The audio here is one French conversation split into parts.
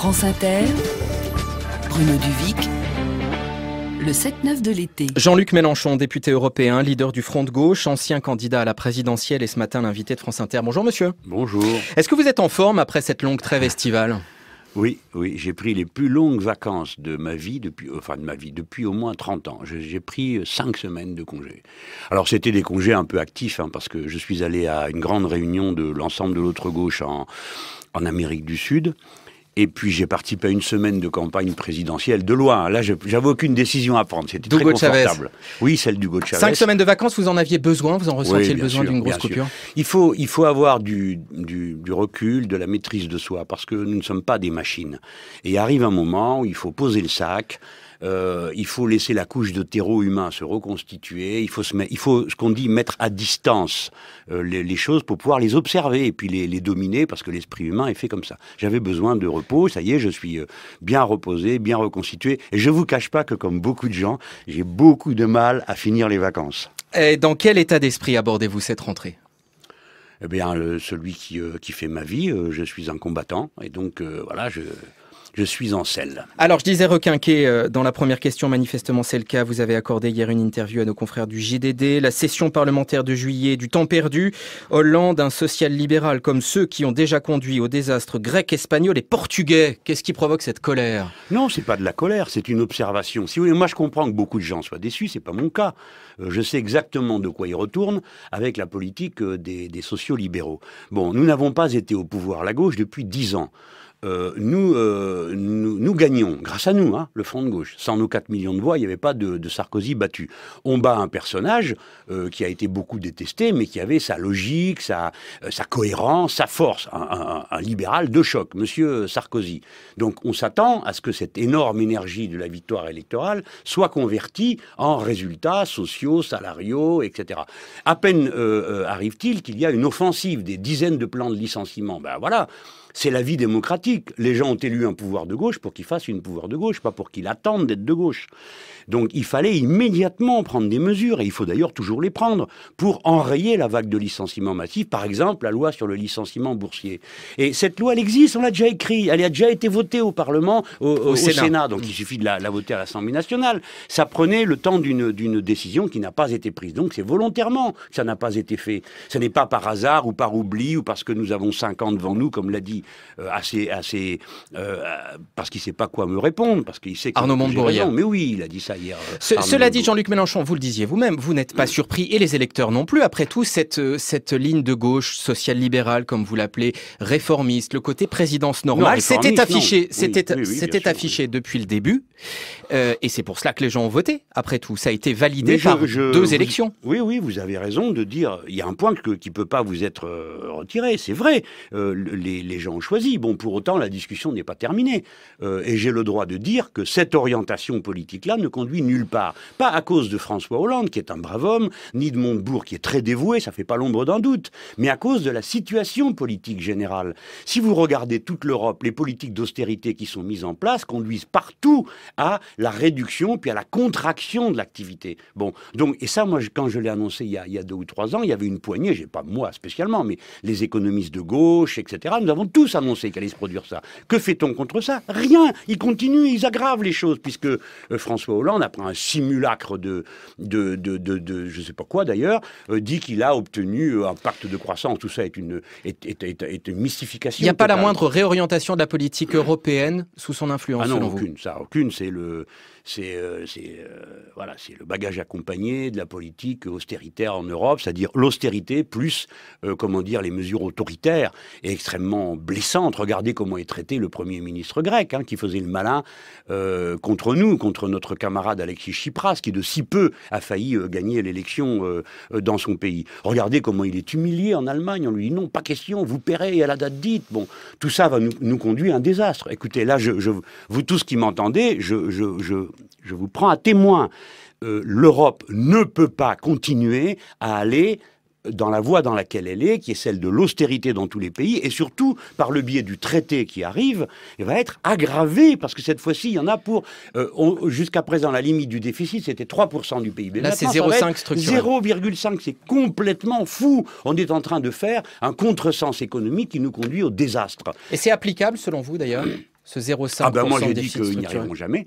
France Inter, Bruno Duvic, le 7-9 de l'été. Jean-Luc Mélenchon, député européen, leader du Front de gauche, ancien candidat à la présidentielle et ce matin l'invité de France Inter. Bonjour monsieur. Bonjour. Est-ce que vous êtes en forme après cette longue trêve estivale oui, oui, j'ai pris les plus longues vacances de ma vie depuis, enfin de ma vie depuis au moins 30 ans. J'ai pris euh, cinq semaines de congés. Alors c'était des congés un peu actifs hein, parce que je suis allé à une grande réunion de l'ensemble de l'autre gauche en Amérique du Sud. Et puis j'ai participé à une semaine de campagne présidentielle de loin. Là, j'avais aucune décision à prendre. C'était très confortable. Oui, celle du Chavez. Cinq semaines de vacances, vous en aviez besoin, vous en ressentiez le besoin d'une grosse coupure. Il faut, il faut avoir du, du, recul, de la maîtrise de soi, parce que nous ne sommes pas des machines. Et arrive un moment où il faut poser le sac, euh, il faut laisser la couche de terreau humain se reconstituer. Il faut, ce qu'on dit mettre à distance euh, les, choses pour pouvoir les observer et puis les, dominer parce que l'esprit humain est fait comme ça. J'avais besoin de repos. Ça y est, je suis euh, bien reposé, bien reconstitué. Et je ne vous cache pas que comme beaucoup de gens, j'ai beaucoup de mal à finir les vacances. Et dans quel état d'esprit abordez-vous cette rentrée eh bien, celui qui, fait ma vie, je suis un combattant. Et donc, voilà, je, je suis en selle. Alors, je disais requinqué euh, dans la première question, manifestement c'est le cas. Vous avez accordé hier une interview à nos confrères du GDD, la session parlementaire de juillet, du temps perdu. Hollande, un social-libéral comme ceux qui ont déjà conduit au désastre grec, espagnol et portugais. Qu'est-ce qui provoque cette colère Non, c'est pas de la colère, c'est une observation. Si moi je comprends que beaucoup de gens soient déçus, c'est pas mon cas. Euh, je sais exactement de quoi ils retournent avec la politique euh, des, des sociaux libéraux. Bon, nous n'avons pas été au pouvoir, la gauche, depuis dix ans. Euh, euh, nous, nous, gagnons, grâce à nous, hein, le Front de gauche. Sans nos 4 millions de voix, il n'y avait pas de, Sarkozy battu. On bat un personnage euh, qui a été beaucoup détesté, mais qui avait sa logique, sa, cohérence, sa force. Un, libéral de choc, monsieur Sarkozy. Donc on s'attend à ce que cette énorme énergie de la victoire électorale soit convertie en résultats sociaux, salariaux, etc. À peine arrive-t-il qu'il y a une offensive, des dizaines de plans de licenciement. Ben voilà c'est la vie démocratique. Les gens ont élu un pouvoir de gauche pour qu'il fasse une pouvoir de gauche, pas pour qu'il attende d'être de gauche. Donc il fallait immédiatement prendre des mesures, et il faut d'ailleurs toujours les prendre, pour enrayer la vague de licenciements massifs, par exemple la loi sur le licenciement boursier. Et cette loi, elle existe, on l'a déjà écrite, elle a déjà été votée au Parlement, au, Sénat. donc il suffit de la, voter à l'Assemblée nationale. Ça prenait le temps d'une décision qui n'a pas été prise. Donc c'est volontairement que ça n'a pas été fait. Ce n'est pas par hasard ou par oubli ou parce que nous avons 5 ans devant nous, comme l'a dit euh, assez... assez euh, euh, parce qu'il ne sait pas quoi me répondre, parce qu'il sait que... Arnaud Montebourrier. Mais oui, il a dit ça euh, cela dit, Jean-Luc Mélenchon, vous le disiez vous-même, vous, n'êtes pas euh, surpris, et les électeurs non plus. Après tout, cette, euh, cette ligne de gauche social-libérale, comme vous l'appelez, réformiste, le côté présidence normale, c'était affiché, c'était affiché depuis le début. et c'est pour cela que les gens ont voté. Après tout, ça a été validé par deux élections. Oui, oui, vous avez raison de dire, il y a un point qui ne peut pas vous être retiré, c'est vrai. les, les, gens ont choisi. Bon, pour autant, la discussion n'est pas terminée. et j'ai le droit de dire que cette orientation politique-là ne conduit nulle part. Pas à cause de François Hollande, qui est un brave homme, ni de Montebourg, qui est très dévoué, ça fait pas l'ombre d'un doute, mais à cause de la situation politique générale. Si vous regardez toute l'Europe, les politiques d'austérité qui sont mises en place conduisent partout à la réduction, puis à la contraction de l'activité. Bon, donc, et ça, moi, quand je l'ai annoncé il y, a, il y, a, deux ou trois ans, il y avait une poignée, j'ai pas moi spécialement, mais les économistes de gauche, etc., nous avons tous annoncé qu'allait se produire ça. Que fait-on contre ça Rien Ils continuent, ils aggravent les choses, puisque euh, François Hollande après un simulacre de, de, de, de, je ne sais pas quoi d'ailleurs, euh, dit qu'il a obtenu euh, un pacte de croissance. Tout ça est une, est, est, est, une mystification. Il n'y a pas la moindre réorientation de la politique européenne sous son influence. Ah non, aucune, ça, aucune. C'est le c'est euh, euh, voilà, c'est le bagage accompagné de la politique austéritaire en Europe, c'est-à-dire l'austérité plus euh, comment dire les mesures autoritaires et extrêmement blessantes. Regardez comment est traité le premier ministre grec, hein, qui faisait le malin contre nous, contre notre camarade Alexis Tsipras, qui de si peu a failli gagner l'élection dans son pays. Regardez comment il est humilié en Allemagne. On lui dit non, pas question, vous paierez à la date dite. Bon, tout ça va nous, conduire à un désastre. Écoutez, là, je, vous tous qui m'entendez, je, je, je je vous prends à témoin, euh, l'Europe ne peut pas continuer à aller dans la voie dans laquelle elle est, qui est celle de l'austérité dans tous les pays, et surtout par le biais du traité qui arrive, il va être aggravé. parce que cette fois-ci, il y en a pour, euh, jusqu'à présent, la limite du déficit, c'était 3% du PIB. Là, c'est 0,5 0,5, c'est complètement fou. On est en train de faire un contresens économique qui nous conduit au désastre. Et c'est applicable, selon vous, d'ailleurs, ce 0,5 Ah ben moi, qu'ils n'y arriveront jamais.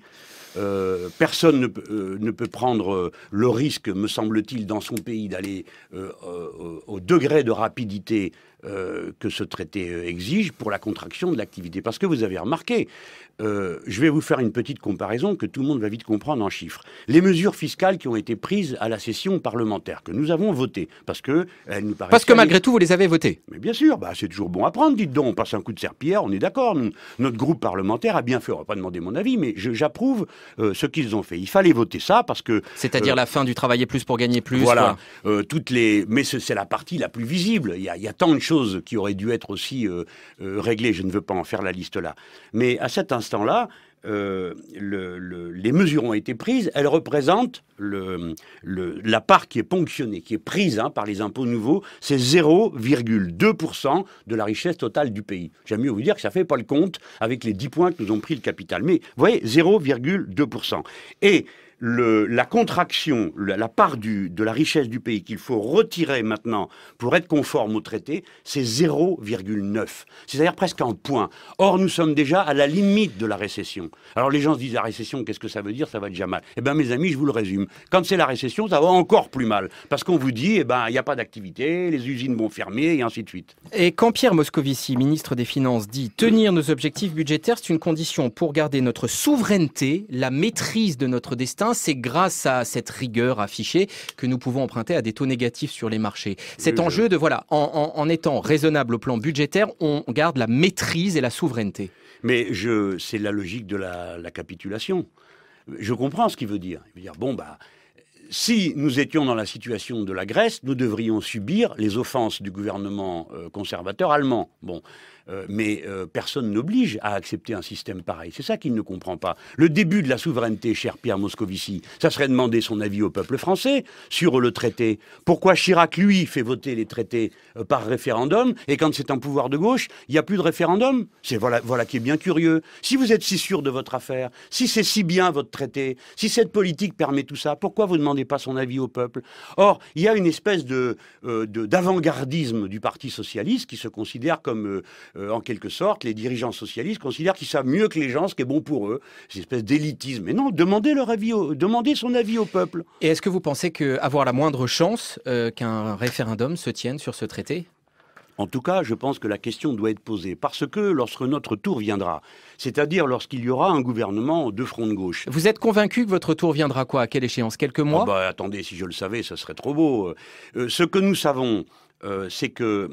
Euh, personne ne, peut euh, prendre euh, le risque, me semble-t-il, dans son pays d'aller au degré de rapidité que ce traité exige pour la contraction de l'activité. Parce que vous avez remarqué, euh, je vais vous faire une petite comparaison que tout le monde va vite comprendre en chiffres. Les mesures fiscales qui ont été prises à la session parlementaire, que nous avons votées, parce que elles nous paraissent... Parce que malgré tout, vous les avez votées. Mais bien sûr, bah, c'est toujours bon à prendre, dites donc. On passe un coup de serpillère, on est d'accord. Notre groupe parlementaire a bien fait, on va pas demander mon avis, mais j'approuve euh, ce qu'ils ont fait. Il fallait voter ça parce que... C'est-à-dire euh, la fin du travailler plus pour gagner plus. Voilà. toutes les... Mais c'est la partie la plus visible. Il y, a, tant de choses qui auraient dû être aussi réglées. Je ne veux pas en faire la liste là. Mais à cet ce temps-là, euh, les mesures ont été prises, elles représentent le, la part qui est ponctionnée, qui est prise hein, par les impôts nouveaux, c'est 0,2% de la richesse totale du pays. J'aime mieux vous dire que ça ne fait pas le compte avec les 10 points que nous ont pris le capital. Mais vous voyez, 0,2%. Et la contraction, la, part du, de la richesse du pays qu'il faut retirer maintenant pour être conforme au traité, c'est 0,9. C'est-à-dire presque un point. Or, nous sommes déjà à la limite de la récession. Alors les gens se disent, la récession, qu'est-ce que ça veut dire Ça va déjà mal. Eh bien, mes amis, je vous le résume. Quand c'est la récession, ça va encore plus mal. Parce qu'on vous dit, eh ben, il n'y a pas d'activité, les usines vont fermer, et ainsi de suite. Et quand Pierre Moscovici, ministre des Finances, dit tenir nos objectifs budgétaires, c'est une condition pour garder notre souveraineté, la maîtrise de notre destin, c'est grâce à cette rigueur affichée que nous pouvons emprunter à des taux négatifs sur les marchés. Cet enjeu de, voilà, en, étant raisonnable au plan budgétaire, on garde la maîtrise et la souveraineté. Mais je, c'est la logique de la, capitulation. Je comprends ce qu'il veut dire. Il veut dire, bon, bah, si nous étions dans la situation de la Grèce, nous devrions subir les offenses du gouvernement euh, conservateur allemand. Bon, euh, mais euh, personne n'oblige à accepter un système pareil. C'est ça qu'il ne comprend pas. Le début de la souveraineté, cher Pierre Moscovici, ça serait demander son avis au peuple français sur le traité. Pourquoi Chirac, lui, fait voter les traités euh, par référendum et quand c'est un pouvoir de gauche, il n'y a plus de référendum C'est voilà, voilà qui est bien curieux. Si vous êtes si sûr de votre affaire, si c'est si bien votre traité, si cette politique permet tout ça, pourquoi vous ne demandez pas son avis au peuple Or, il y a une espèce de d'avant-gardisme du Parti socialiste qui se considère comme euh, en quelque sorte, les dirigeants socialistes considèrent qu'ils savent mieux que les gens ce qui est bon pour eux. C'est une espèce d'élitisme. Mais non, demandez leur avis, demandez son avis au peuple. Et est-ce que vous pensez qu'avoir la moindre chance euh, qu'un référendum se tienne sur ce traité en tout cas, je pense que la question doit être posée, parce que lorsque notre tour viendra, c'est-à-dire lorsqu'il y aura un gouvernement de front de gauche. Vous êtes convaincu que votre tour viendra quoi À quelle échéance Quelques ah mois bah, Attendez, si je le savais, ça serait trop beau. Euh, euh, ce que nous savons, euh, c'est que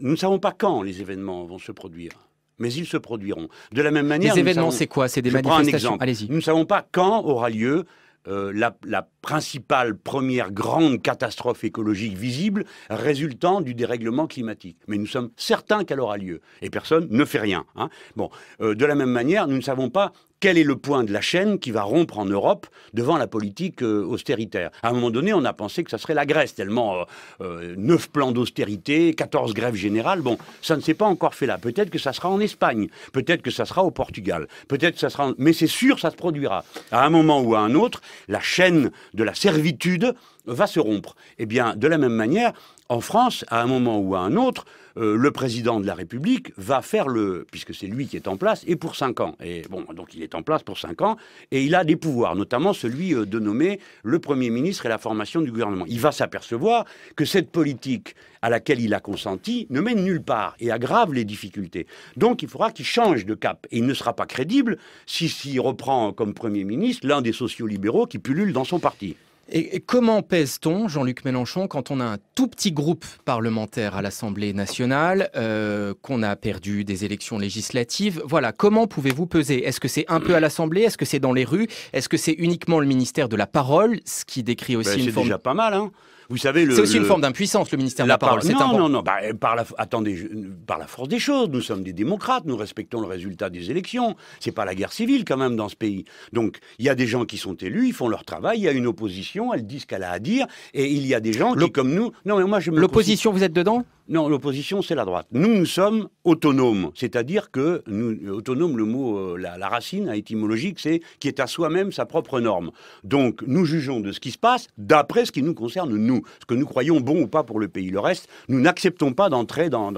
nous ne savons pas quand les événements vont se produire mais ils se produiront. De la même manière, les événements, c'est quoi C'est des manifestations. Allez-y. Nous savons pas quand aura lieu euh, la, principale, première grande catastrophe écologique visible résultant du dérèglement climatique. Mais nous sommes certains qu'elle aura lieu. Et personne ne fait rien. Hein. Bon, euh, de la même manière, nous ne savons pas quel est le point de la chaîne qui va rompre en Europe devant la politique euh, austéritaire À un moment donné, on a pensé que ça serait la Grèce, tellement euh, euh, neuf plans d'austérité, 14 grèves générales. Bon, ça ne s'est pas encore fait là. Peut-être que ça sera en Espagne, peut-être que ça sera au Portugal, peut-être que ça sera. Mais c'est sûr, ça se produira. À un moment ou à un autre, la chaîne de la servitude va se rompre. Eh bien, de la même manière, en France, à un moment ou à un autre, euh, le président de la République va faire le, puisque c'est lui qui est en place, et pour cinq ans. Et bon, donc il est en place pour cinq ans, et il a des pouvoirs, notamment celui euh, de nommer le Premier ministre et la formation du gouvernement. Il va s'apercevoir que cette politique à laquelle il a consenti ne mène nulle part et aggrave les difficultés. Donc il faudra qu'il change de cap, et il ne sera pas crédible s'il reprend comme Premier ministre l'un des sociaux libéraux qui pullule dans son parti. Et comment pèse-t-on, Jean-Luc Mélenchon, quand on a un tout petit groupe parlementaire à l'Assemblée nationale, euh, qu'on a perdu des élections législatives Voilà, comment pouvez-vous peser Est-ce que c'est un peu à l'Assemblée Est-ce que c'est dans les rues Est-ce que c'est uniquement le ministère de la parole, ce qui décrit aussi ben, une forme... déjà pas mal, hein c'est aussi une forme d'impuissance, le ministère de la, parole. c'est Non, non, non, non. Bah, par la, attendez, par la force des choses, nous sommes des démocrates, nous respectons le résultat des élections. C'est pas la guerre civile quand même dans ce pays. Donc il y a des gens qui sont élus, ils font leur travail. Il y a une opposition, elle dit ce qu'elle a à dire, et il y a des gens qui, comme nous, non mais moi je l'opposition, vous êtes dedans non, l'opposition, c'est la droite. Nous, nous sommes autonomes, c'est-à-dire que, nous, autonome, le mot, euh, la, racine étymologique, c'est qui est à soi-même sa propre norme. Donc, nous jugeons de ce qui se passe d'après ce qui nous concerne, nous, ce que nous croyons bon ou pas pour le pays. Le reste, nous n'acceptons pas d'entrer dans,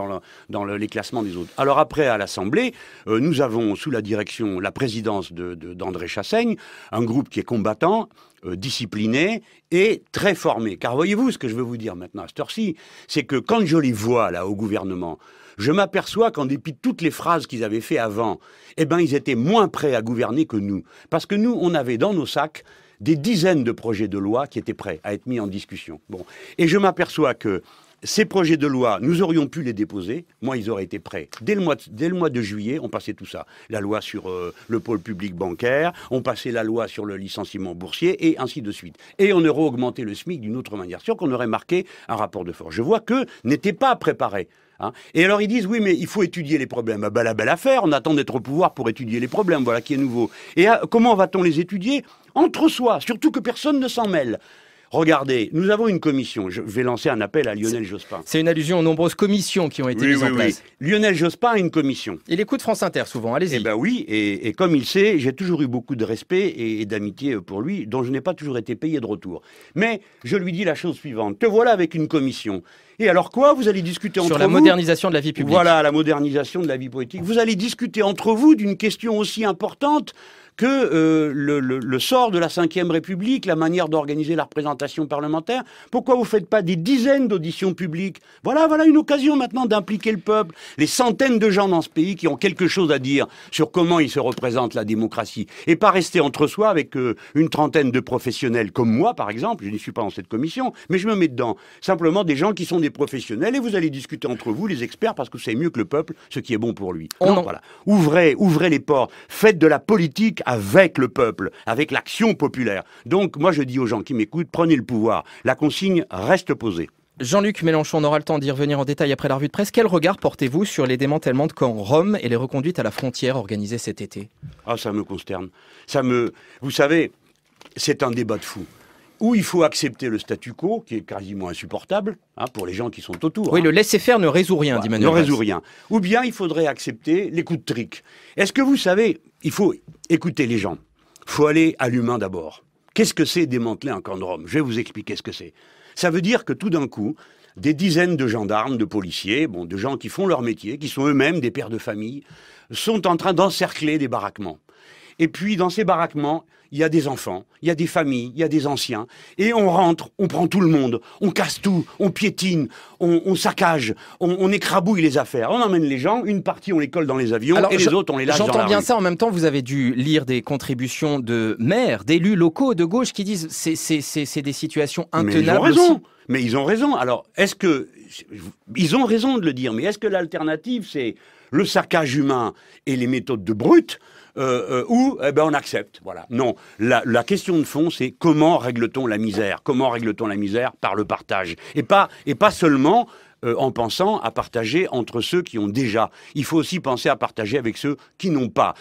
les classements des autres. Alors après, à l'Assemblée, euh, nous avons, sous la direction, la présidence d'André Chassaigne, un groupe qui est combattant, euh, disciplinés et très formés. Car voyez-vous ce que je veux vous dire maintenant à cette heure-ci, c'est que quand je les vois là au gouvernement, je m'aperçois qu'en dépit de toutes les phrases qu'ils avaient fait avant, eh ben ils étaient moins prêts à gouverner que nous, parce que nous on avait dans nos sacs des dizaines de projets de loi qui étaient prêts à être mis en discussion. Bon, et je m'aperçois que ces projets de loi, nous aurions pu les déposer, moi, ils auraient été prêts. Dès le mois de, dès le mois de juillet, on passait tout ça. La loi sur euh, le pôle public bancaire, on passait la loi sur le licenciement boursier, et ainsi de suite. Et on aurait augmenté le SMIC d'une autre manière, sûr qu'on aurait marqué un rapport de force. Je vois que n'était pas préparé. Hein. et alors ils disent oui mais il faut étudier les problèmes. Ah ben la belle affaire, on attend d'être au pouvoir pour étudier les problèmes, voilà qui est nouveau. Et ah, comment va-t-on les étudier Entre soi, surtout que personne ne s'en mêle. Regardez, nous avons une commission. Je vais lancer un appel à Lionel Jospin. C'est une allusion aux nombreuses commissions qui ont été mises en place. Lionel Jospin a une commission. Il écoute France Inter souvent, allez-y. Eh bien oui, et, comme il sait, j'ai toujours eu beaucoup de respect et d'amitié pour lui, dont je n'ai pas toujours été payé de retour. Mais je lui dis la chose suivante. Te voilà avec une commission. Et alors quoi Vous allez discuter entre vous. Sur la modernisation de la vie publique. Voilà, la modernisation de la vie politique. Vous allez discuter entre vous d'une question aussi importante que euh, le, sort de la Ve République, la manière d'organiser la représentation parlementaire. Pourquoi vous ne faites pas des dizaines d'auditions publiques Voilà, voilà une occasion maintenant d'impliquer le peuple, les centaines de gens dans ce pays qui ont quelque chose à dire sur comment ils se représentent la démocratie, et pas rester entre soi avec euh, une trentaine de professionnels comme moi, par exemple. Je n'y suis pas dans cette commission, mais je me mets dedans. Simplement des gens qui sont des professionnels et vous allez discuter entre vous, les experts, parce que c'est mieux que le peuple ce qui est bon pour lui. voilà. Ouvrez, ouvrez les ports, Faites de la politique avec le peuple, avec l'action populaire. Donc, moi, je dis aux gens qui m'écoutent, prenez le pouvoir. La consigne reste posée. Jean-Luc Mélenchon, on aura le temps d'y revenir en détail après la revue de presse. Quel regard portez-vous sur les démantèlements de camps Rome et les reconduites à la frontière organisées cet été Ah, ça me consterne. Ça me. Vous savez, c'est un débat de fou. Ou il faut accepter le statu quo, qui est quasiment insupportable hein, pour les gens qui sont autour. Oui, hein. le laisser-faire ne résout rien, dit Manuel. Ne résout rien. Ou bien il faudrait accepter les coups de trique. Est-ce que vous savez, il faut écouter les gens. Il faut aller à l'humain d'abord. Qu'est-ce que c'est démanteler un camp de Rome Je vais vous expliquer ce que c'est. Ça veut dire que tout d'un coup, des dizaines de gendarmes, de policiers, bon, de gens qui font leur métier, qui sont eux-mêmes des pères de famille, sont en train d'encercler des baraquements. Et puis, dans ces baraquements, il y a des enfants, il y a des familles, il y a des anciens. Et on rentre, on prend tout le monde, on casse tout, on piétine, on, saccage, on, écrabouille les affaires. On emmène les gens, une partie on les colle dans les avions et les autres on les lâche dans la J'entends bien ça, en même temps vous avez dû lire des contributions de maires, d'élus locaux de gauche qui disent c'est, c'est, des situations intenables. Mais ils ont raison. Mais ils ont raison. Alors, est-ce que ils ont raison de le dire Mais est-ce que l'alternative, c'est le saccage humain et les méthodes de brutes euh, euh, ou eh ben, on accepte. Voilà. Non, la, question de fond, c'est comment règle-t-on la misère Comment règle-t-on la misère Par le partage. Et pas, et pas seulement euh, en pensant à partager entre ceux qui ont déjà. Il faut aussi penser à partager avec ceux qui n'ont pas.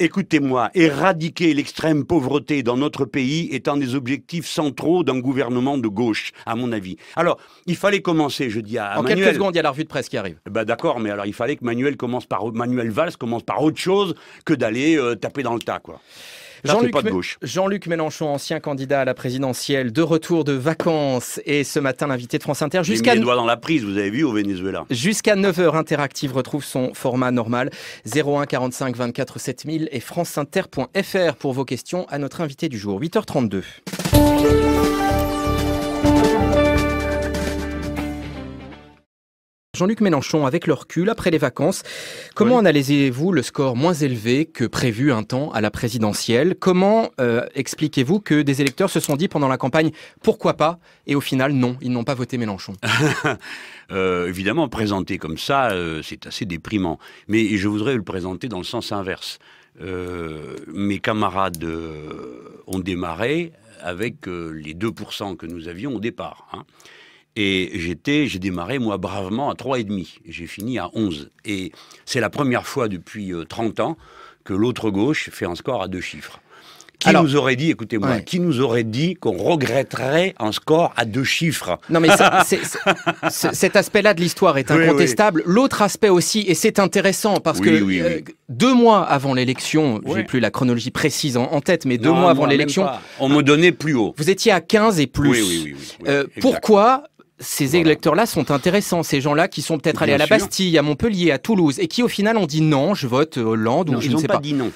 Écoutez-moi, éradiquer l'extrême pauvreté dans notre pays est un des objectifs centraux d'un gouvernement de gauche, à mon avis. Alors, il fallait commencer, je dis à, en quelques secondes, il y a la revue de presse qui arrive. Eh ben, d'accord, mais alors il fallait que Manuel commence par Manuel Valls commence par autre chose que d'aller euh, taper dans le tas, quoi. Jean-Luc Mélenchon, ancien candidat à la présidentielle, de retour de vacances et ce matin l'invité de France Inter jusqu'à dans la prise, vous avez vu au Venezuela. Jusqu'à 9h Interactive retrouve son format normal 01 45 24 7000 et franceinter.fr pour vos questions à notre invité du jour 8h32. Jean-Luc Mélenchon, avec le recul, après les vacances, comment analysez-vous le score moins élevé que prévu un temps à la présidentielle Comment euh, expliquez-vous que des électeurs se sont dit pendant la campagne pourquoi pas et au final non, ils n'ont pas voté Mélenchon euh, Évidemment, présenté comme ça, euh, c'est assez déprimant. Mais je voudrais le présenter dans le sens inverse. mes camarades ont démarré avec les 2% que nous avions au départ. Hein. Et j'étais, j'ai démarré moi bravement à 3,5 et j'ai fini à 11. Et c'est la première fois depuis 30 euh, ans que l'autre gauche fait un score à deux chiffres. Qui nous aurait dit, écoutez-moi, qui nous aurait dit qu'on regretterait un score à deux chiffres Non, mais cet aspect-là de l'histoire est incontestable. L'autre aspect aussi, et c'est intéressant parce que euh, deux mois avant l'élection, je j'ai plus la chronologie précise en, tête, mais deux mois avant l'élection, on me euh, donnait plus haut. Vous étiez à 15 et plus. Euh, pourquoi ces électeurs-là sont intéressants, ces gens-là qui sont peut-être allés à la Bastille, à Montpellier, à Toulouse, et qui au final ont dit non, je vote euh, Hollande ou je ne sais pas. Ils n'ont pas dit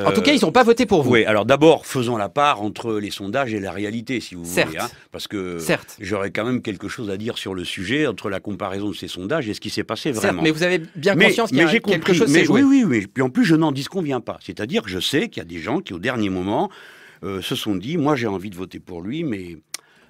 non. En tout cas, ils n'ont pas voté pour vous. Oui, alors d'abord, faisons la part entre les sondages et la réalité, si vous voulez. Hein, parce que j'aurais quand même quelque chose à dire sur le sujet, entre la comparaison de ces sondages et ce qui s'est passé vraiment. mais vous avez bien conscience qu'il y a quelque compris, chose s'est joué. Oui, oui, oui. Puis en plus, je n'en disconviens pas. C'est-à-dire, que je sais qu'il y a des gens qui, au dernier moment, euh, se sont dit, moi j'ai envie de voter pour lui, mais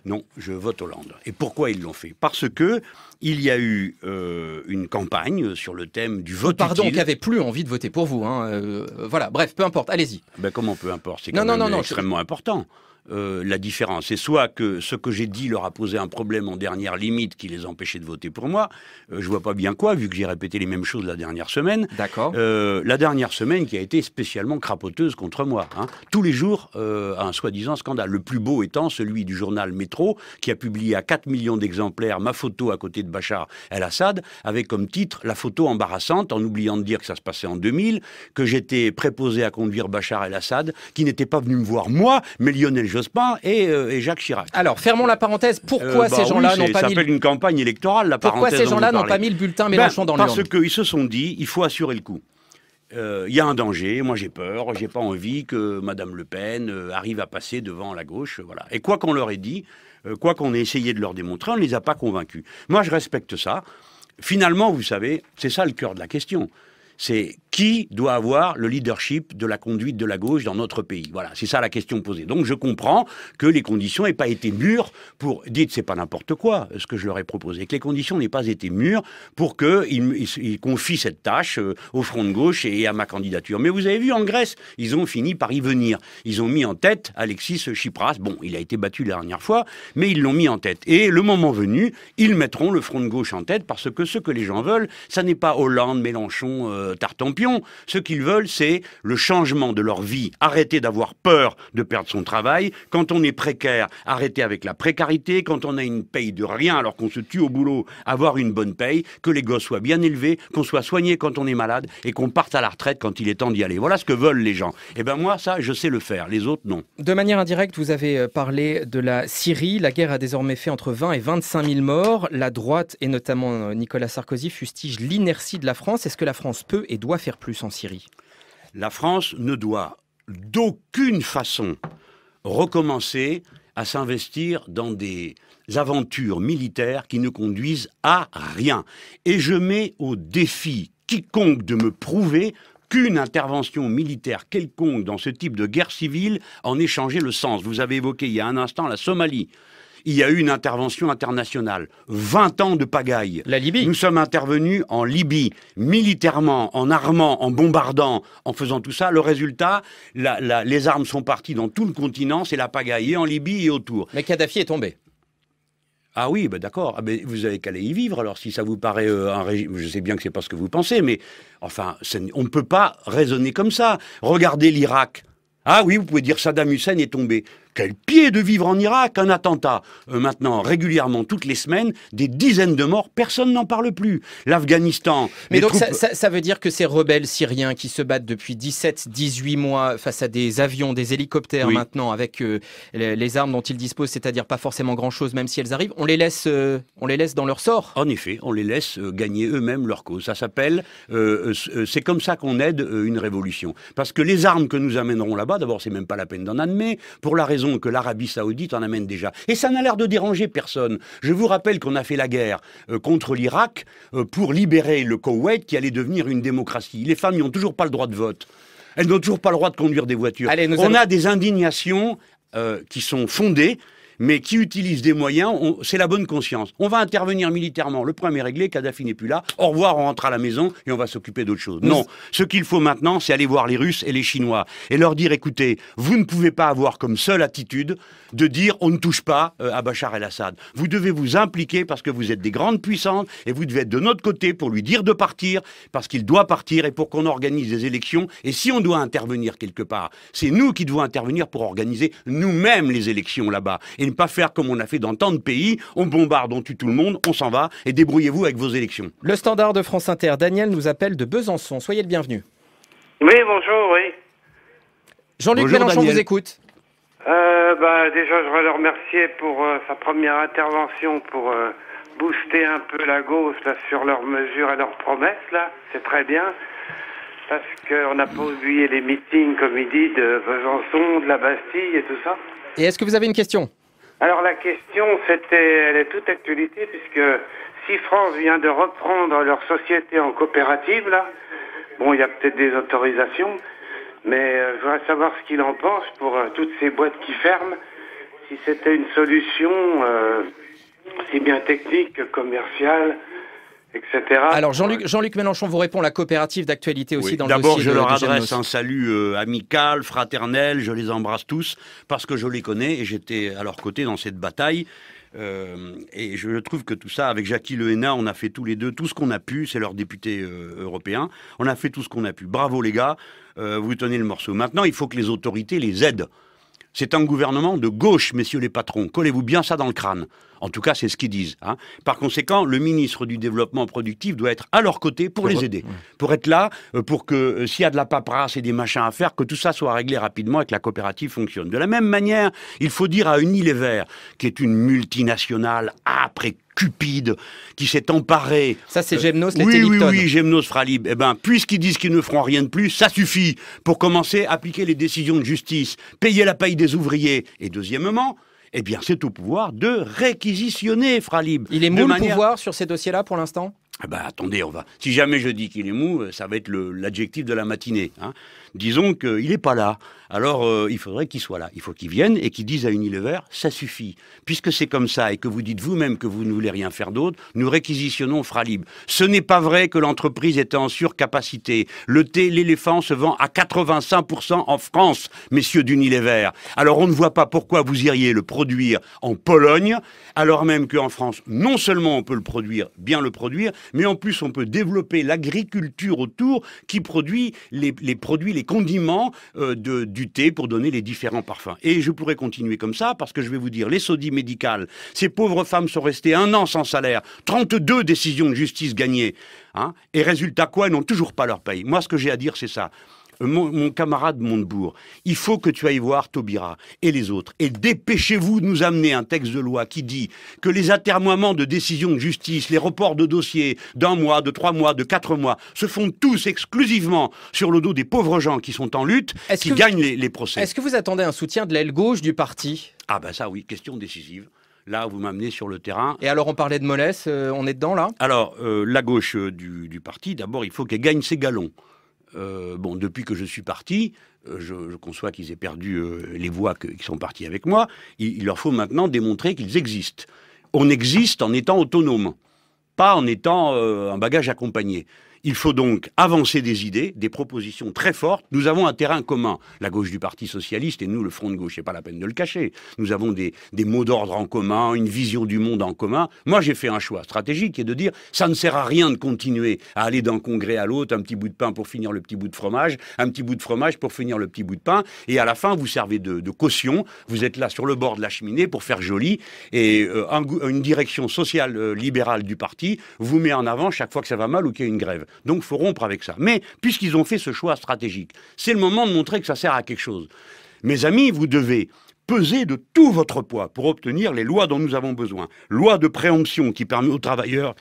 non, je vote Hollande. Et pourquoi ils l'ont fait Parce que il y a eu euh, une campagne sur le thème du vote Pardon, qui avait plus envie de voter pour vous. Hein, euh, voilà, bref, peu importe, allez-y. Ben, comment peu importe C'est quand non, extrêmement important. Euh, la différence. C'est soit que ce que j'ai dit leur a posé un problème en dernière limite qui les empêchait de voter pour moi. Euh, je vois pas bien quoi, vu que j'ai répété les mêmes choses la dernière semaine. D'accord. Euh, la dernière semaine qui a été spécialement crapoteuse contre moi. Hein. Tous les jours, un soi-disant scandale. Le plus beau étant celui du journal Métro, qui a publié à 4 millions d'exemplaires ma photo à côté de Bachar el-Assad, avec comme titre La photo embarrassante, en oubliant de dire que ça se passait en 2000, que j'étais préposé à conduire Bachar el-Assad, qui n'était pas venu me voir moi, mais Lionel Jospin euh, et, Jacques Chirac. Alors, fermons la parenthèse. Pourquoi euh, ces bah gens-là n'ont pas mis... une campagne électorale, Pourquoi ces gens-là n'ont pas mis le bulletin Mélenchon ben, dans parce Parce qu'ils se sont dit, il faut assurer le coup. Euh, il y a un danger, moi j'ai peur, j'ai pas envie que Madame Le Pen arrive à passer devant la gauche, voilà. Et quoi qu'on leur ait dit, quoi qu'on ait essayé de leur démontrer, on ne les a pas convaincus. Moi je respecte ça. Finalement, vous savez, c'est ça le cœur de la question c'est qui doit avoir le leadership de la conduite de la gauche dans notre pays Voilà, c'est ça la question posée. Donc je comprends que les conditions n'aient pas été mûres pour. Dites, c'est pas n'importe quoi ce que je leur ai proposé, que les conditions n'aient pas été mûres pour qu'ils confient cette tâche euh, au front de gauche et à ma candidature. Mais vous avez vu, en Grèce, ils ont fini par y venir. Ils ont mis en tête Alexis Tsipras. Bon, il a été battu la dernière fois, mais ils l'ont mis en tête. Et le moment venu, ils mettront le front de gauche en tête parce que ce que les gens veulent, ça n'est pas Hollande, Mélenchon. Euh, euh, Ce qu'ils veulent, c'est le changement de leur vie. Arrêter d'avoir peur de perdre son travail. Quand on est précaire, arrêter avec la précarité. Quand on a une paye de rien alors qu'on se tue au boulot, avoir une bonne paye. Que les gosses soient bien élevés, qu'on soit soigné quand on est malade et qu'on parte à la retraite quand il est temps d'y aller. Voilà ce que veulent les gens. Et eh ben moi, ça, je sais le faire. Les autres, non. De manière indirecte, vous avez euh, parlé de la Syrie. La guerre a désormais fait entre 20 et 25 000 morts. La droite, et notamment euh, Nicolas Sarkozy, fustige l'inertie de la France. Est-ce que la France peut et doit faire plus en Syrie La France ne doit d'aucune façon recommencer à s'investir dans des aventures militaires qui ne conduisent à rien. Et je mets au défi quiconque de me prouver qu'une intervention militaire quelconque dans ce type de guerre civile en ait changé le sens. Vous avez évoqué il y a un instant la Somalie il y a eu une intervention internationale. 20 ans de pagaille. La Libye. Nous sommes intervenus en Libye, militairement, en armant, en bombardant, en faisant tout ça. Le résultat, les armes sont parties dans tout le continent, c'est la pagaille, et en Libye et autour. Mais Kadhafi est tombé. Ah oui, bah d'accord. Ah, vous avez qu'à aller y vivre. Alors, si ça vous paraît euh, un régime, je sais bien que c'est pas ce que vous pensez, mais enfin, on ne peut pas raisonner comme ça. Regardez l'Irak. Ah oui, vous pouvez dire Saddam Hussein est tombé. Quel pied de vivre en Irak, un attentat. Euh, maintenant, régulièrement, toutes les semaines, des dizaines de morts, personne n'en parle plus. L'Afghanistan. Mais donc, ça, veut dire que ces rebelles syriens qui se battent depuis 17, 18 mois face à des avions, des hélicoptères maintenant, avec euh, les armes dont ils disposent, c'est-à-dire pas forcément grand-chose, même si elles arrivent, on les laisse, euh, on les laisse dans leur sort. En effet, on les laisse gagner eux-mêmes leur cause. Ça s'appelle. c'est comme ça qu'on aide une révolution. Parce que les armes que nous amènerons là-bas, d'abord, c'est même pas la peine d'en admettre, pour la raison que l'Arabie saoudite en amène déjà. Et ça n'a l'air de déranger personne. Je vous rappelle qu'on a fait la guerre euh, contre l'Irak euh, pour libérer le Koweït qui allait devenir une démocratie. Les femmes n'ont toujours pas le droit de vote. Elles n'ont toujours pas le droit de conduire des voitures. On a des indignations euh, qui sont fondées mais qui utilise des moyens, c'est la bonne conscience. On va intervenir militairement, le problème est réglé, Kadhafi n'est plus là, au revoir, on rentre à la maison et on va s'occuper d'autre chose. Non, ce qu'il faut maintenant, c'est aller voir les Russes et les Chinois et leur dire, écoutez, vous ne pouvez pas avoir comme seule attitude de dire on ne touche pas euh, à Bachar el-Assad. Vous devez vous impliquer parce que vous êtes des grandes puissances et vous devez être de notre côté pour lui dire de partir, parce qu'il doit partir et pour qu'on organise des élections. Et si on doit intervenir quelque part, c'est nous qui devons intervenir pour organiser nous-mêmes les élections là-bas ne pas faire comme on a fait dans tant de pays. On bombarde, on tue tout le monde, on s'en va et débrouillez-vous avec vos élections. Le standard de France Inter, Daniel nous appelle de Besançon. Soyez le bienvenu. Oui, bonjour, oui. Jean-Luc Mélenchon vous écoute. Euh, bah, déjà, je voudrais le remercier pour euh, sa première intervention, pour euh, booster un peu la gauche sur leurs mesures et leurs promesses. là. C'est très bien. Parce qu'on n'a pas oublié les meetings, comme il dit, de Besançon, de la Bastille et tout ça. Et est-ce que vous avez une question alors la question, c'était, elle est toute actualité puisque si France vient de reprendre leur société en coopérative, là, bon, il y a peut-être des autorisations, mais euh, je voudrais savoir ce qu'il en pense pour euh, toutes ces boîtes qui ferment, si c'était une solution, euh, si bien technique que commerciale, alors Jean-Luc Jean Mélenchon vous répond, la coopérative d'actualité aussi dans le D'abord, je leur adresse un salut euh, amical, fraternel, je les embrasse tous parce que je les connais et j'étais à leur côté dans cette bataille. Euh, et je trouve que tout ça, avec Jackie Lehena, on a fait tous les deux tout ce qu'on a pu. C'est leur député euh, européen. On a fait tout ce qu'on a pu. Bravo les gars, vous tenez le morceau. Maintenant, il faut que les autorités les aident. C'est un gouvernement de gauche, messieurs les patrons. Collez-vous bien ça dans le crâne. En tout cas, c'est ce qu'ils disent. Hein. Par conséquent, le ministre du Développement productif doit être à leur côté pour les aider, pour être là, euh, pour que euh, s'il y a de la paperasse et des machins à faire, que tout ça soit réglé rapidement et que la coopérative fonctionne. De la même manière, il faut dire à Unilever, qui est une multinationale après cupide, qui s'est emparé. Ça, c'est Gemnos, les euh, Oui, oui, oui, Gemnos Fralib. Eh ben, puisqu'ils disent qu'ils ne feront rien de plus, ça suffit pour commencer à appliquer les décisions de justice, payer la paille des ouvriers. Et deuxièmement, eh bien, c'est au pouvoir de réquisitionner Fralib. Il est mou le pouvoir sur ces dossiers-là pour l'instant eh ben, attendez, on va. Si jamais je dis qu'il est mou, euh, ça va être l'adjectif de la matinée. Hein disons qu'il n'est pas là. Alors euh, il faudrait qu'il soit là. Il faut qu'il vienne et qu'il dise à Unilever, ça suffit. Puisque c'est comme ça et que vous dites vous-même que vous ne voulez rien faire d'autre, nous réquisitionnons Fralib. Ce n'est pas vrai que l'entreprise est en surcapacité. Le thé, l'éléphant se vend à 85% en France, messieurs d'Unilever. Alors on ne voit pas pourquoi vous iriez le produire en Pologne, alors même qu'en France, non seulement on peut le produire, bien le produire, mais en plus on peut développer l'agriculture autour qui produit les produits, les condiments euh, de, du thé pour donner les différents parfums. Et je pourrais continuer comme ça parce que je vais vous dire, les sodies médicales, ces pauvres femmes sont restées un an sans salaire, 32 décisions de justice gagnées. Hein, et résultat quoi, elles n'ont toujours pas leur paye. Moi, ce que j'ai à dire, c'est ça mon, camarade Montebourg, il faut que tu ailles voir Taubira et les autres, et dépêchez-vous de nous amener un texte de loi qui dit que les atermoiements de décisions de justice, les reports de dossiers d'un mois, de trois mois, de quatre mois, se font tous exclusivement sur le dos des pauvres gens qui sont en lutte, qui gagnent les, les procès. Est-ce que vous attendez un soutien de l'aile gauche du parti Ah ben ça oui, question décisive là, vous m'amenez sur le terrain. Et alors, on parlait de mollesse, euh, on est dedans là Alors, euh, la gauche euh, du, du, parti, d'abord, il faut qu'elle gagne ses galons. Euh, bon, depuis que je suis parti, euh, je, conçois qu'ils aient perdu euh, les voix qui sont partis avec moi. Il, il leur faut maintenant démontrer qu'ils existent. On existe en étant autonome pas en étant euh, un bagage accompagné. Il faut donc avancer des idées, des propositions très fortes. Nous avons un terrain commun, la gauche du Parti socialiste et nous, le Front de gauche, c'est pas la peine de le cacher. Nous avons des, mots d'ordre en commun, une vision du monde en commun. Moi, j'ai fait un choix stratégique et de dire, ça ne sert à rien de continuer à aller d'un congrès à l'autre, un petit bout de pain pour finir le petit bout de fromage, un petit bout de fromage pour finir le petit bout de pain, et à la fin, vous servez de, caution. Vous êtes là sur le bord de la cheminée pour faire joli et euh, une direction sociale euh, libérale du parti vous met en avant chaque fois que ça va mal ou qu'il y a une grève. Donc il faut rompre avec ça. Mais puisqu'ils ont fait ce choix stratégique, c'est le moment de montrer que ça sert à quelque chose. Mes amis, vous devez peser de tout votre poids pour obtenir les lois dont nous avons besoin. Loi de préemption qui permet aux travailleurs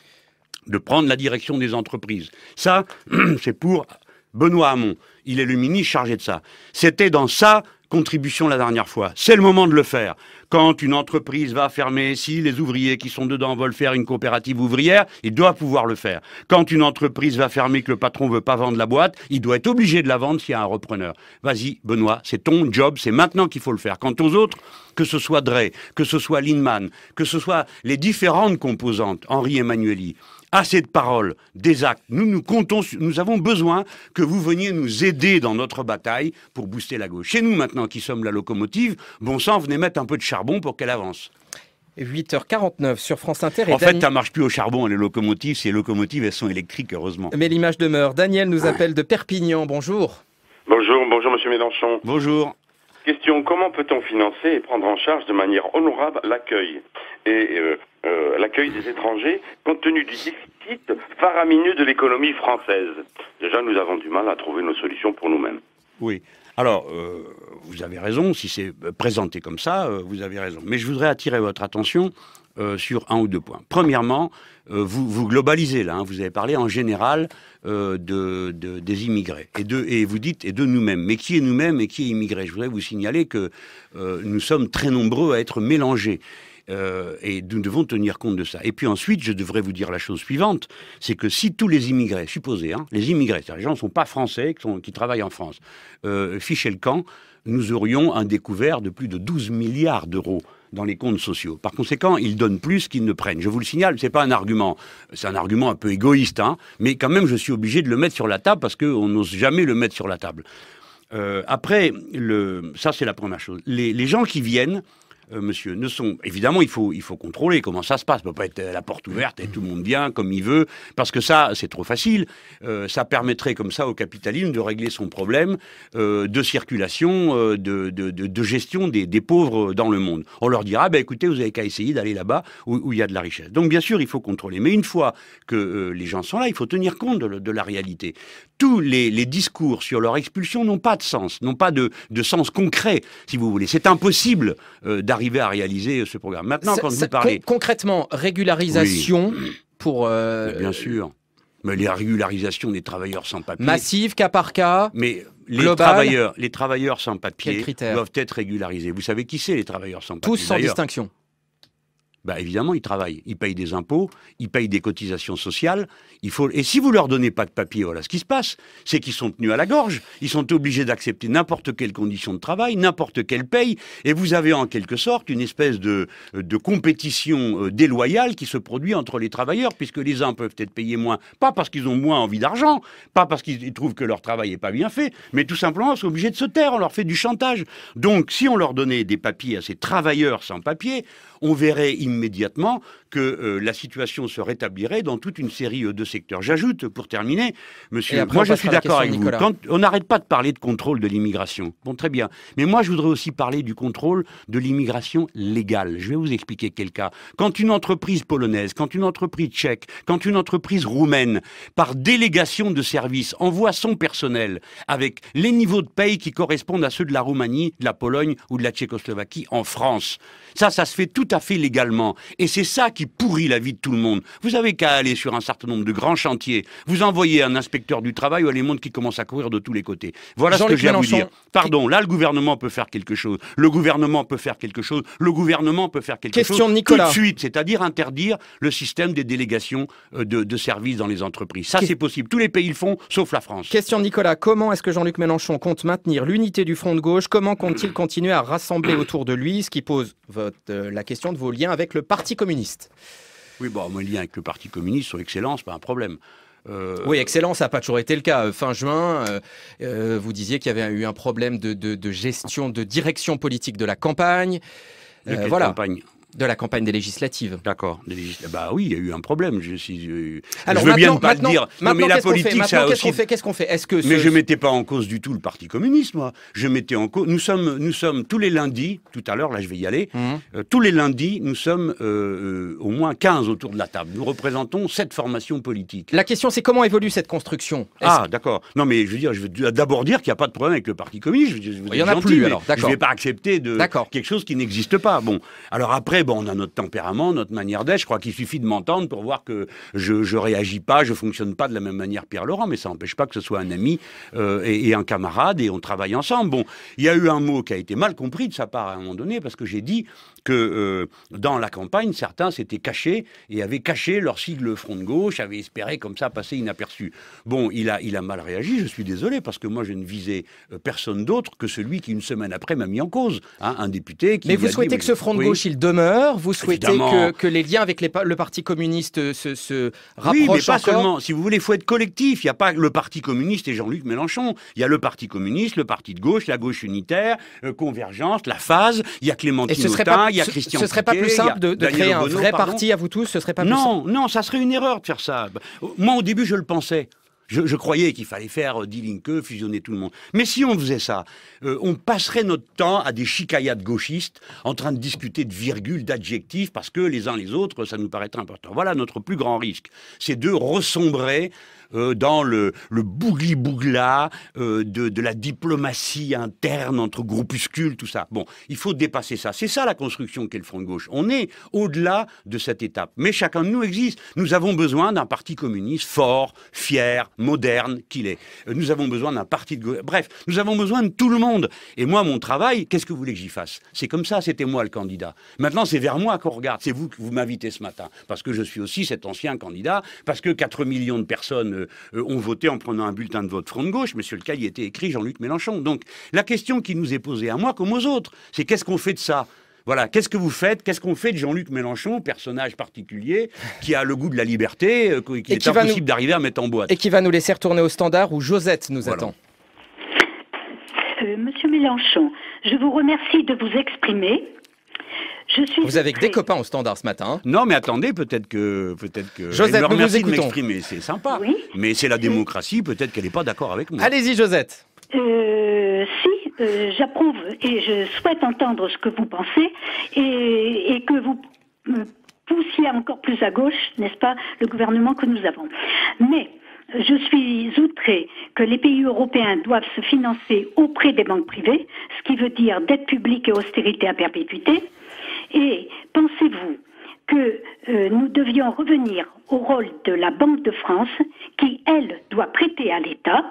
de prendre la direction des entreprises. Ça, c'est pour Benoît Hamon. Il est le ministre chargé de ça. C'était dans sa contribution la dernière fois. C'est le moment de le faire. Quand une entreprise va fermer, si les ouvriers qui sont dedans veulent faire une coopérative ouvrière, il doit pouvoir le faire. Quand une entreprise va fermer que le patron veut pas vendre la boîte, il doit être obligé de la vendre s'il y a un repreneur. Vas-y, Benoît, c'est ton job, c'est maintenant qu'il faut le faire. Quant aux autres, que ce soit Dre, que ce soit Lindman, que ce soit les différentes composantes, Henri Emmanueli, assez de paroles, des actes. Nous, nous comptons, nous avons besoin que vous veniez nous aider dans notre bataille pour booster la gauche. Chez nous, maintenant, qui sommes la locomotive, bon sang, venez mettre un peu de chaleur charbon pour qu'elle avance. 8h49 sur France Inter. Et en fait, ça marche plus au charbon, hein, les locomotives. Ces locomotives, elles sont électriques, heureusement. Mais l'image demeure. Daniel nous appelle de Perpignan. Bonjour. Bonjour, bonjour Monsieur Mélenchon. Bonjour. Question, comment peut-on financer et prendre en charge de manière honorable l'accueil et euh, euh, l'accueil des étrangers compte tenu du déficit faramineux de l'économie française Déjà, nous avons du mal à trouver nos solutions pour nous-mêmes. Oui. Alors, euh, vous avez raison, si c'est présenté comme ça, euh, vous avez raison. Mais je voudrais attirer votre attention euh, sur un ou deux points. Premièrement, vous, vous, globalisez là, hein. vous avez parlé en général des immigrés, et, de, et vous dites, et de nous-mêmes. Mais qui est nous-mêmes et qui est immigré Je voudrais vous signaler que nous sommes très nombreux à être mélangés. Euh, et nous devons tenir compte de ça. Et puis ensuite, je devrais vous dire la chose suivante, c'est que si tous les immigrés, supposés, hein, les immigrés, c'est-à-dire les gens ne sont pas français, qui, qui travaillent en France, euh, fichaient le camp, nous aurions un découvert de plus de 12 milliards d'euros dans les comptes sociaux. Par conséquent, ils donnent plus qu'ils ne prennent. Je vous le signale, c'est pas un argument, c'est un argument un peu égoïste, hein, mais quand même, je suis obligé de le mettre sur la table parce qu'on n'ose jamais le mettre sur la table. Euh, après, le... ça c'est la première chose. les gens qui viennent, euh, monsieur, ne sont évidemment il faut il faut contrôler comment ça se passe. ne peut pas être la porte ouverte et tout le monde vient comme il veut parce que ça c'est trop facile. Euh, ça permettrait comme ça au capitalisme de régler son problème euh, de circulation, de, gestion des, pauvres dans le monde. On leur dira bah, écoutez vous n'avez qu'à essayer d'aller là-bas où, il y a de la richesse. Donc bien sûr il faut contrôler, mais une fois que les gens sont là, il faut tenir compte de, la réalité tous les, discours sur leur expulsion n'ont pas de sens, n'ont pas de, sens concret, si vous voulez. C'est impossible euh, d'arriver à réaliser euh, ce programme. Maintenant, quand vous parlez... concrètement, régularisation pour... Euh, bien sûr. Mais les régularisations des travailleurs sans papier... Massive, cas par cas Mais les travailleurs, les travailleurs sans papier doivent être régularisés. Vous savez qui c'est les travailleurs sans papier Tous sans distinction bah évidemment, ils travaillent. Ils payent des impôts, ils payent des cotisations sociales. Il faut... Et si vous leur donnez pas de papier, voilà ce qui se passe. C'est qu'ils sont tenus à la gorge. Ils sont obligés d'accepter n'importe quelle condition de travail, n'importe quelle paye. Et vous avez en quelque sorte une espèce de, de compétition euh, déloyale qui se produit entre les travailleurs, puisque les uns peuvent être payés moins, pas parce qu'ils ont moins envie d'argent, pas parce qu'ils trouvent que leur travail est pas bien fait, mais tout simplement, ils sont obligés de se taire. On leur fait du chantage. Donc, si on leur donnait des papiers à ces travailleurs sans papiers, on verrait immédiatement que euh, la situation se rétablirait dans toute une série euh, de secteurs. J'ajoute, pour terminer, monsieur, moi je suis d'accord avec vous. Quand on n'arrête pas de parler de contrôle de l'immigration. Bon, très bien. Mais moi je voudrais aussi parler du contrôle de l'immigration légale. Je vais vous expliquer quel cas. Quand une entreprise polonaise, quand une entreprise tchèque, quand une entreprise roumaine, par délégation de services, envoie son personnel avec les niveaux de paye qui correspondent à ceux de la Roumanie, de la Pologne ou de la Tchécoslovaquie en France. Ça, ça se fait tout tout à fait légalement. Et c'est ça qui pourrit la vie de tout le monde. Vous avez qu'à aller sur un certain nombre de grands chantiers, vous envoyez un inspecteur du travail ou les mondes qui commencent à courir de tous les côtés. Voilà ce que j'ai à vous dire. Pardon, là le gouvernement peut faire quelque chose. Le gouvernement peut faire quelque chose. Le gouvernement peut faire quelque chose. Tout de suite, c'est-à-dire interdire le système des délégations euh, de, services dans les entreprises. Ça, c'est possible. Tous les pays le font, sauf la France. Question Nicolas. Comment est-ce que Jean-Luc Mélenchon compte maintenir l'unité du Front de gauche Comment compte-t-il continuer à rassembler autour de lui Ce qui pose votre, euh, la question question de vos liens avec le Parti communiste. Oui, bon, mes liens avec le Parti communiste sont excellents, pas un problème. Euh, oui, Excellence ça n'a pas toujours été le cas. Euh, fin juin, euh, vous disiez qu'il y avait eu un problème de, gestion, de direction politique de la campagne. voilà. campagne de la campagne des législatives. D'accord. Bah oui, il y a eu un problème. Je, euh, je veux bien ne pas le dire. mais la politique, Qu'est-ce qu'on fait, que Mais je mettais pas en cause du tout le Parti communiste, moi. Je mettais en cause. Nous sommes, nous sommes tous les lundis. Tout à l'heure, là, je vais y aller. Mhm. Euh, tous les lundis, nous sommes euh, au moins 15 autour de la table. Nous représentons cette formation politique. La question, c'est comment évolue cette construction Ah, d'accord. Non, mais je veux dire, je veux d'abord dire qu'il n'y a pas de problème avec le Parti communiste. il n'y en a plus. Alors, je vais pas accepter de quelque chose qui n'existe pas. Bon, alors après bon, on a notre tempérament, notre manière d'être. Je crois qu'il suffit de m'entendre pour voir que je, ne réagis pas, je fonctionne pas de la même manière Pierre Laurent, mais ça n'empêche pas que ce soit un ami euh, et, et, un camarade et on travaille ensemble. Bon, il y a eu un mot qui a été mal compris de sa part à un moment donné parce que j'ai dit que euh, dans la campagne, certains s'étaient cachés et avaient caché leur sigle Front de Gauche, avaient espéré comme ça passer inaperçu. Bon, il a, il a mal réagi, je suis désolé, parce que moi je ne visais euh, personne d'autre que celui qui, une semaine après, m'a mis en cause. Hein, un député qui. Mais vous souhaitez que ce Front de Gauche, il demeure Vous souhaitez que, les liens avec le Parti communiste euh, se, rapprochent Oui, mais pas seulement. Si vous voulez, il faut être collectif. Il n'y a pas le Parti communiste et Jean-Luc Mélenchon. Il y a le Parti communiste, le Parti de gauche, la gauche unitaire, Convergence, la phase. Il y a Clémentine Autain, ce Ce serait pas plus simple de, créer un vrai parti à vous tous. Ce serait pas non, non, ça serait une erreur de faire ça. Moi, au début, je le pensais. Je, croyais qu'il fallait faire euh, Linke, fusionner tout le monde. Mais si on faisait ça, euh, on passerait notre temps à des chicaillades gauchistes en train de discuter de virgules, d'adjectifs, parce que les uns les autres, ça nous paraîtrait important. Voilà notre plus grand risque, c'est de ressombrer euh, dans le, le bougli-bougla de, de, la diplomatie interne entre groupuscules, tout ça. Bon, il faut dépasser ça. C'est ça la construction qu'est le Front de gauche. On est au-delà de cette étape. Mais chacun de nous existe. Nous avons besoin d'un parti communiste fort, fier, moderne qu'il est. Nous avons besoin d'un parti de gauche. Bref, nous avons besoin de tout le monde. Et moi, mon travail, qu'est-ce que vous voulez que j'y fasse C'est comme ça, c'était moi le candidat. Maintenant, c'est vers moi qu'on regarde. C'est vous que vous m'invitez ce matin. Parce que je suis aussi cet ancien candidat. Parce que 4 millions de personnes euh, euh, ont voté en prenant un bulletin de vote Front de Gauche, Monsieur le lequel était écrit Jean-Luc Mélenchon. Donc, la question qui nous est posée à moi comme aux autres, c'est qu'est-ce qu'on fait de ça voilà, qu'est-ce que vous faites Qu'est-ce qu'on fait de Jean-Luc Mélenchon, personnage particulier, qui a le goût de la liberté, euh, qui est impossible d'arriver à mettre en boîte Et qui va nous laisser retourner au standard où Josette nous attend. Euh, Monsieur Mélenchon, je vous remercie de vous exprimer. Je suis vous avez des copains au standard ce matin. Hein. Non, mais attendez, peut-être que, peut-être que. Josette, vous remercie de m'exprimer, c'est sympa. Mais c'est la démocratie, peut-être qu'elle n'est pas d'accord avec moi. Allez-y, Josette. Euh, euh, j'approuve et je souhaite entendre ce que vous pensez et, que vous euh, poussiez encore plus à gauche, n'est-ce pas, le gouvernement que nous avons. Mais je suis outrée que les pays européens doivent se financer auprès des banques privées, ce qui veut dire dette publique et austérité à perpétuité. Et pensez-vous que euh, nous devions revenir au rôle de la Banque de France, qui, elle, doit prêter à l'État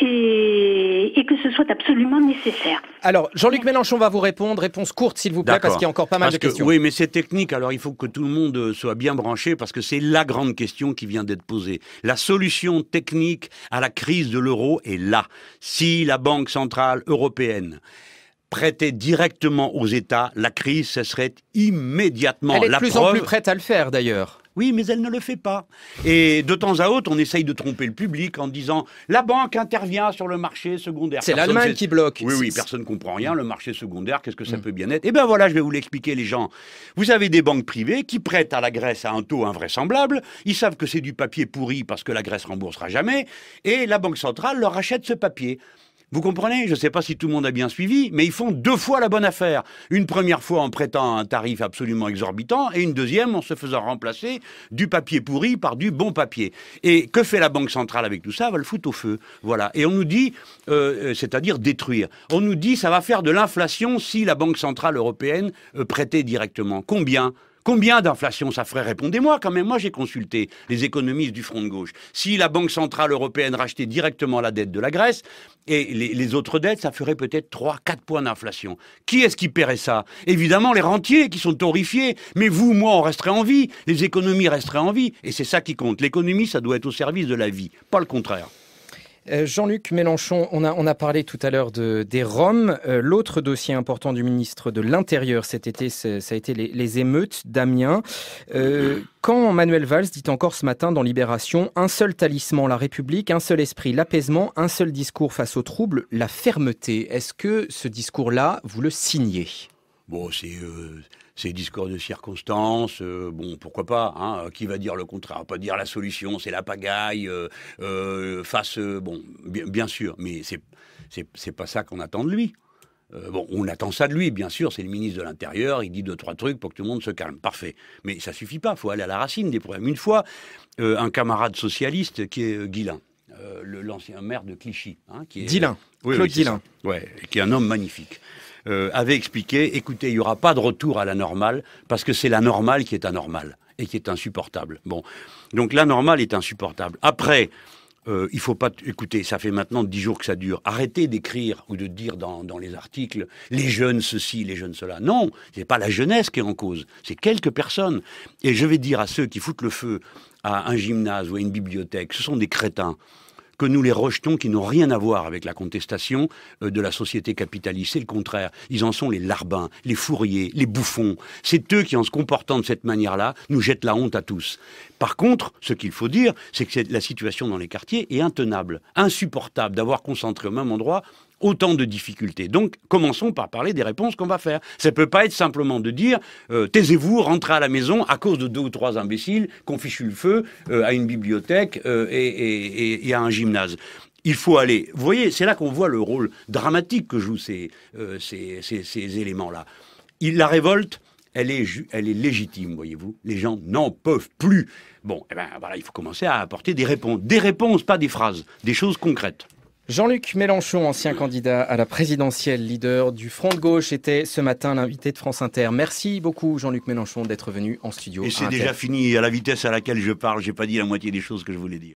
et, que ce soit absolument nécessaire. Alors, Jean-Luc Mélenchon va vous répondre. Réponse courte, s'il vous plaît, parce qu'il y a encore pas mal de questions. Oui, mais c'est technique. Alors, il faut que tout le monde euh, soit bien branché parce que c'est la grande question qui vient d'être posée. La solution technique à la crise de l'euro est là. Si la Banque centrale européenne prêtait directement aux États, la crise, ce serait immédiatement. Elle est de plus en plus prête à le faire, d'ailleurs. Oui, mais elle ne le fait pas. Et de temps à autre, on essaye de tromper le public en disant la banque intervient sur le marché secondaire. C'est l'Allemagne qui bloque. Oui, oui, personne ne comprend rien. Le marché secondaire, qu'est-ce que ça mm. peut bien être Eh bien voilà, je vais vous l'expliquer, les gens. Vous avez des banques privées qui prêtent à la Grèce à un taux invraisemblable. Ils savent que c'est du papier pourri parce que la Grèce remboursera jamais. Et la Banque centrale leur achète ce papier. Vous comprenez Je ne sais pas si tout le monde a bien suivi, mais ils font deux fois la bonne affaire. Une première fois en prêtant un tarif absolument exorbitant et une deuxième en se faisant remplacer du papier pourri par du bon papier. Et que fait la Banque centrale avec tout ça Elle va le foutre au feu. Voilà. Et on nous dit, euh, euh, c'est-à-dire détruire. On nous dit ça va faire de l'inflation si la Banque centrale européenne euh, prêtait directement. Combien Combien d'inflation ça ferait Répondez-moi quand même. Moi, j'ai consulté les économistes du front de gauche. Si la Banque Centrale Européenne rachetait directement la dette de la Grèce et les, autres dettes, ça ferait peut-être 3-4 points d'inflation. Qui est-ce qui paierait ça Évidemment, les rentiers qui sont horrifiés. Mais vous, moi, on resterait en vie. Les économies resteraient en vie. Et c'est ça qui compte. L'économie, ça doit être au service de la vie, pas le contraire. Euh, Jean-Luc Mélenchon, on a, on a parlé tout à l'heure des Roms. Euh, l'autre dossier important du ministre de l'Intérieur cet été, ça a été les, émeutes d'Amiens. Euh, quand Manuel Valls dit encore ce matin dans Libération, un seul talisman, la République, un seul esprit, l'apaisement, un seul discours face aux troubles, la fermeté. Est-ce que ce discours-là, vous le signez Bon, c'est ces discours de circonstances, euh, bon, pourquoi pas hein, euh, Qui va dire le contraire Pas dire la solution, c'est la pagaille, euh, face, bon, bien, sûr, mais c'est c'est pas ça qu'on attend de lui. bon, on attend ça de lui, bien sûr, c'est le ministre de l'Intérieur, il dit deux, trois trucs pour que tout le monde se calme, parfait. Mais ça suffit pas, faut aller à la racine des problèmes. Une fois, un camarade socialiste qui est euh, Guilin, l'ancien maire de Clichy. Hein, qui est, Claude Ouais, qui est un homme magnifique. Euh, avait expliqué, écoutez, il n'y aura pas de retour à la normale, parce que c'est la normale qui est anormale et qui est insupportable. Bon, donc la normale est insupportable. Après, il euh, il faut pas. Écoutez, ça fait maintenant dix jours que ça dure. Arrêtez d'écrire ou de dire dans, dans, les articles les jeunes ceci, les jeunes cela. Non, c'est pas la jeunesse qui est en cause. C'est quelques personnes. Et je vais dire à ceux qui foutent le feu à un gymnase ou à une bibliothèque, ce sont des crétins que nous les rejetons, qui n'ont rien à voir avec la contestation euh, de la société capitaliste. C'est le contraire. Ils en sont les larbins, les fourriers, les bouffons. C'est eux qui, en se comportant de cette manière-là, nous jettent la honte à tous. Par contre, ce qu'il faut dire, c'est que la situation dans les quartiers est intenable, insupportable d'avoir concentré au même endroit Autant de difficultés. Donc, commençons par parler des réponses qu'on va faire. Ça ne peut pas être simplement de dire euh, taisez-vous, rentrez à la maison à cause de deux ou trois imbéciles qu'on fichu le feu euh, à une bibliothèque euh, et, à un gymnase il faut aller. Vous voyez, c'est là qu'on voit le rôle dramatique que jouent ces, ces, ces, éléments-là. La révolte, elle est, elle est légitime, voyez-vous. Les gens n'en peuvent plus. Bon, eh ben, voilà, il faut commencer à apporter des réponses. Des réponses, pas des phrases, des choses concrètes. Jean-Luc Mélenchon, ancien candidat à la présidentielle, leader du Front de gauche, était ce matin l'invité de France Inter. Merci beaucoup Jean-Luc Mélenchon d'être venu en studio. Et c'est déjà fini à la vitesse à laquelle je parle, j'ai pas dit la moitié des choses que je voulais dire.